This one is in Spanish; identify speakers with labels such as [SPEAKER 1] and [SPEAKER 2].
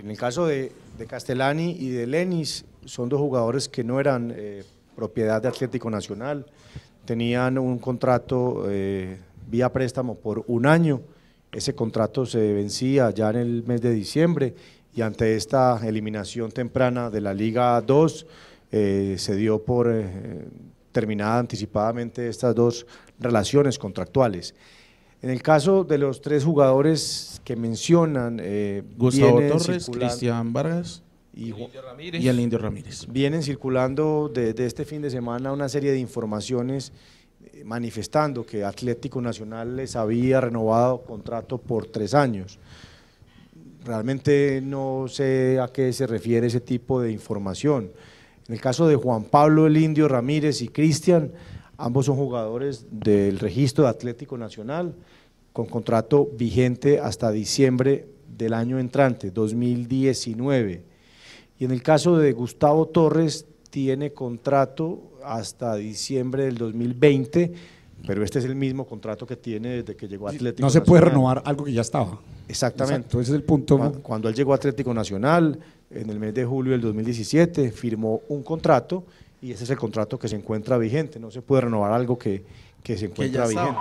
[SPEAKER 1] En el caso de, Castellani y de Lenis, son dos jugadores que no eran eh, propiedad de Atlético Nacional, tenían un contrato eh, vía préstamo por un año, ese contrato se vencía ya en el mes de diciembre y ante esta eliminación temprana de la Liga 2 eh, se dio por terminada anticipadamente estas dos relaciones contractuales. En el caso de los tres jugadores que mencionan, eh, Gustavo Torres, Cristian Vargas
[SPEAKER 2] y, y, el Indio
[SPEAKER 1] Ramírez. Vienen circulando desde este fin de semana una serie de informaciones eh, manifestando que Atlético Nacional les había renovado contrato por tres años. Realmente no sé a qué se refiere ese tipo de información. En el caso de Juan Pablo el Indio Ramírez y Cristian, Ambos son jugadores del registro de Atlético Nacional con contrato vigente hasta diciembre del año entrante, 2019. Y en el caso de Gustavo Torres, tiene contrato hasta diciembre del 2020, pero este es el mismo contrato que tiene desde que llegó a Atlético. No se puede renovar algo que ya estaba.
[SPEAKER 2] Exactamente. Entonces es el punto. Cuando,
[SPEAKER 1] cuando él llegó a Atlético Nacional, en el mes de julio del 2017, firmó un contrato y ese es el contrato que se encuentra vigente, no se puede renovar algo que, que se encuentra vigente.